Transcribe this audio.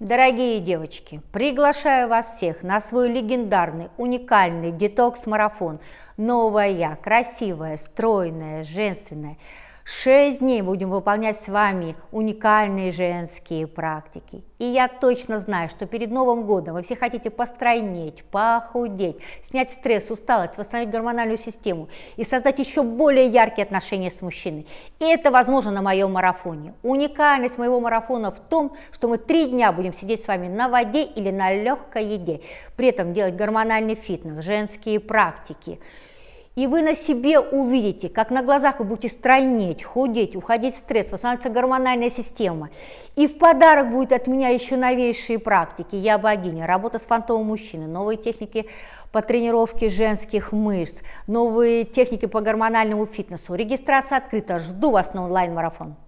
Дорогие девочки, приглашаю вас всех на свой легендарный, уникальный детокс-марафон. Новая я, красивая, стройная, женственная. Шесть дней будем выполнять с вами уникальные женские практики. И я точно знаю, что перед Новым годом вы все хотите постройнеть, похудеть, снять стресс, усталость, восстановить гормональную систему и создать еще более яркие отношения с мужчиной. И это возможно на моем марафоне. Уникальность моего марафона в том, что мы три дня будем сидеть с вами на воде или на легкой еде, при этом делать гормональный фитнес, женские практики – и вы на себе увидите, как на глазах вы будете стройнеть, худеть, уходить в стресс, восстанавливается гормональная система. И в подарок будет от меня еще новейшие практики. Я богиня, работа с фантомом мужчины, новые техники по тренировке женских мышц, новые техники по гормональному фитнесу. Регистрация открыта. Жду вас на онлайн-марафон.